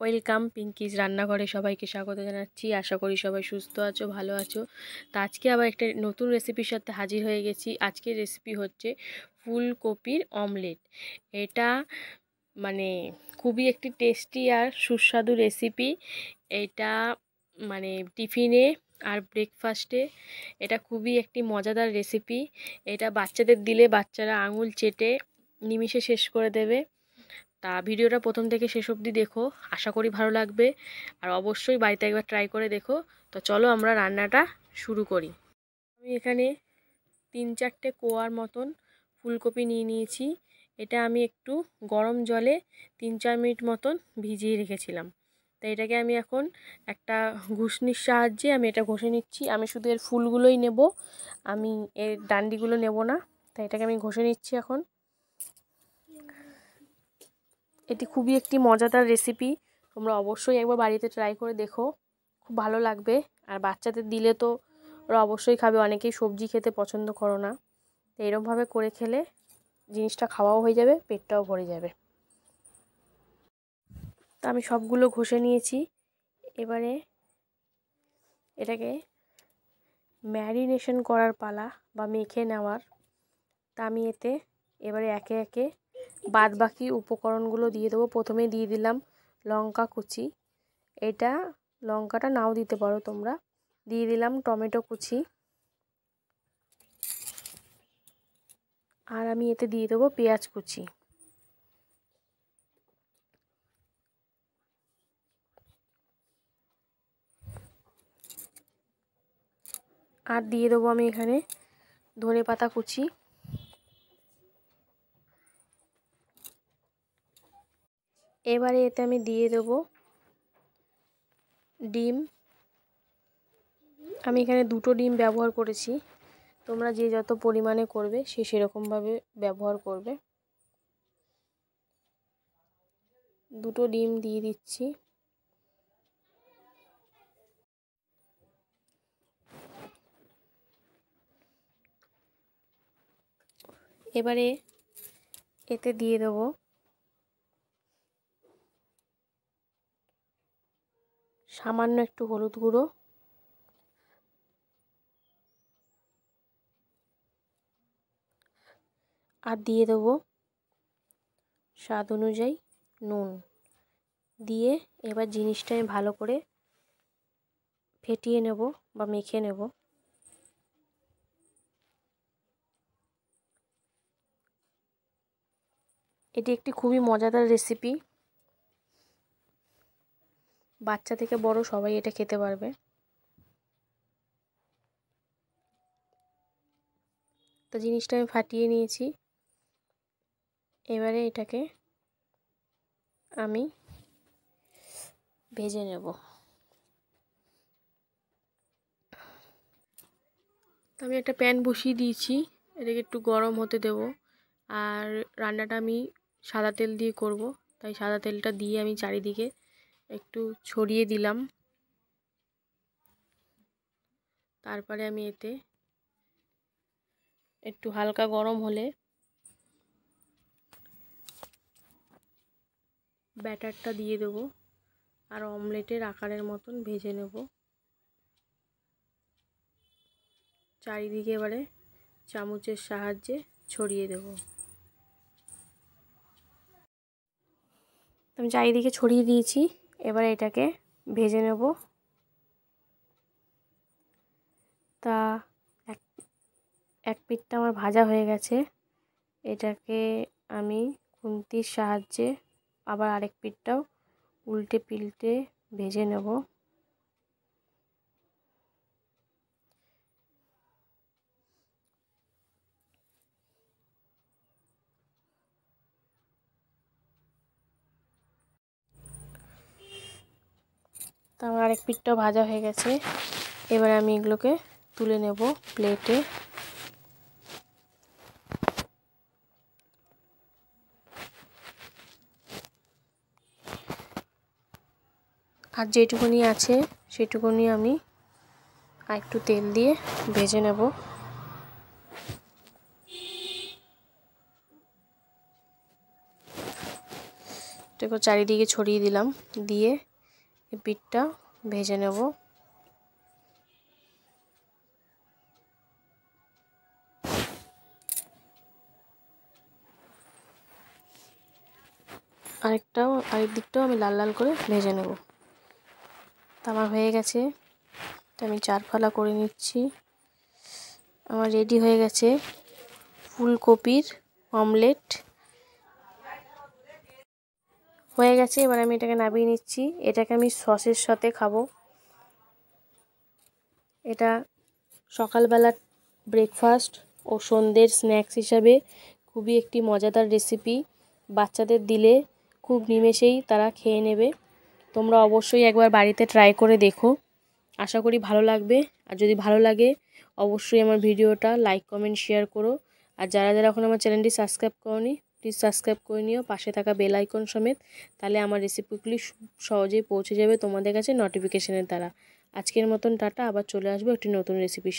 welcome পিঙ্কিজ রান্নাঘরে সবাইকে স্বাগত জানাচ্ছি আশা করি সবাই সুস্থ আছো ভালো আছো তো আজকে আবার একটা নতুন রেসিপির সাথে হাজির হয়ে গেছি আজকের রেসিপি হচ্ছে ফুলকপির অমলেট এটা মানে খুবই একটি টেস্টি আর সুস্বাদু রেসিপি এটা মানে টিফিনে আর ব্রেকফাস্টে এটা খুবই একটি মজাদার রেসিপি এটা বাচ্চাদের দিলে বাচ্চারা আঙুল চেটে নিমিষে শেষ করে দেবে তা ভিডিওটা প্রথম থেকে শেষ অবধি দেখো আশা করি ভালো লাগবে আর অবশ্যই বাড়িতে একবার ট্রাই করে দেখো তো চলো আমরা রান্নাটা শুরু করি আমি এখানে তিন চারটে কোয়ার মতন ফুলকপি নিয়ে নিয়েছি এটা আমি একটু গরম জলে তিন চার মিনিট মতন ভিজিয়ে রেখেছিলাম তাই এটাকে আমি এখন একটা ঘুষনির সাহায্যে আমি এটা ঘষে নিচ্ছি আমি শুধু এর ফুলগুলোই নেব আমি এর ডান্ডিগুলো নেব না তাই এটাকে আমি ঘষে নিচ্ছি এখন এটি খুবই একটি মজাদার রেসিপি তোমরা অবশ্যই একবার বাড়িতে ট্রাই করে দেখো খুব ভালো লাগবে আর বাচ্চাদের দিলে তো ওরা অবশ্যই খাবে অনেকেই সবজি খেতে পছন্দ করো না তো এরমভাবে করে খেলে জিনিসটা খাওয়াও হয়ে যাবে পেটটাও ভরে যাবে তা আমি সবগুলো ঘষে নিয়েছি এবারে এটাকে ম্যারিনেশন করার পালা বা মেখে নেওয়ার তা আমি এতে এবারে একে একে বাদ বাকি উপকরণগুলো দিয়ে দেবো প্রথমে দিয়ে দিলাম লঙ্কা কুচি এটা লঙ্কাটা নাও দিতে পারো তোমরা দিয়ে দিলাম টমেটো কুচি আর আমি এতে দিয়ে দেবো পেঁয়াজ কুচি আর দিয়ে দেবো আমি এখানে ধনে পাতা কুচি এবারে এতে আমি দিয়ে দেব ডিম আমি এখানে দুটো ডিম ব্যবহার করেছি তোমরা যে যত পরিমাণে করবে সে সেরকমভাবে ব্যবহার করবে দুটো ডিম দিয়ে দিচ্ছি এবারে এতে দিয়ে দেবো সামান্য একটু হলুদ গুঁড়ো আর দিয়ে দেবো স্বাদ অনুযায়ী নুন দিয়ে এবার জিনিসটা আমি ভালো করে ফেটিয়ে নেব বা মেখে নেব এটি একটি খুবই মজাদার রেসিপি বাচ্চা থেকে বড় সবাই এটা খেতে পারবে তো জিনিসটা আমি ফাটিয়ে নিয়েছি এবারে এটাকে আমি ভেজে নেব আমি একটা প্যান বসিয়ে দিয়েছি এটাকে একটু গরম হতে দেব আর রান্নাটা আমি সাদা তেল দিয়ে করব তাই সাদা তেলটা দিয়ে আমি চারিদিকে একটু ছড়িয়ে দিলাম তারপরে আমি এতে একটু হালকা গরম হলে ব্যাটারটা দিয়ে দেবো আর অমলেটের আকারের মতন ভেজে নেব চারিদিকে এবারে চামচের সাহায্যে ছড়িয়ে দেব আমি চারিদিকে ছড়িয়ে দিয়েছি এবার এটাকে ভেজে নেব তা এক এক পিঠটা আমার ভাজা হয়ে গেছে এটাকে আমি খুন্তির সাহায্যে আবার আরেক পিঠটাও উল্টে পিল্টে ভেজে নেব আমার এক পিঠটাও ভাজা হয়ে গেছে এবার আমি এগুলোকে তুলে নেব প্লেটে আর যেটুকুনি আছে সেটুকুনি আমি আর একটু তেল দিয়ে ভেজে নেব এটাকে চারিদিকে ছড়িয়ে দিলাম দিয়ে বিটটা ভেজে নেব আরেকটাও আরেক দিকটাও আমি লাল লাল করে ভেজে নেব তা আমার হয়ে গেছে তা আমি চারফালা করে নিচ্ছি আমার রেডি হয়ে গেছে ফুলকপির অমলেট হয়ে গেছে এবার আমি এটাকে নামিয়ে নিচ্ছি এটাকে আমি সসের সাথে খাবো এটা সকালবেলার ব্রেকফাস্ট ও সন্ধ্যের স্ন্যাক্স হিসাবে খুবই একটি মজাদার রেসিপি বাচ্চাদের দিলে খুব নিমেষেই তারা খেয়ে নেবে তোমরা অবশ্যই একবার বাড়িতে ট্রাই করে দেখো আশা করি ভালো লাগবে আর যদি ভালো লাগে অবশ্যই আমার ভিডিওটা লাইক কমেন্ট শেয়ার করো আর যারা যারা এখন আমার চ্যানেলটি সাবস্ক্রাইব করনি প্লিজ সাবস্ক্রাইব করে নিও পাশে থাকা বেল আইকন সমেত তাহলে আমার রেসিপিগুলি সহজেই পৌঁছে যাবে তোমাদের কাছে নোটিফিকেশনের দ্বারা আজকের মতন টাটা আবার চলে আসবে একটি নতুন রেসিপির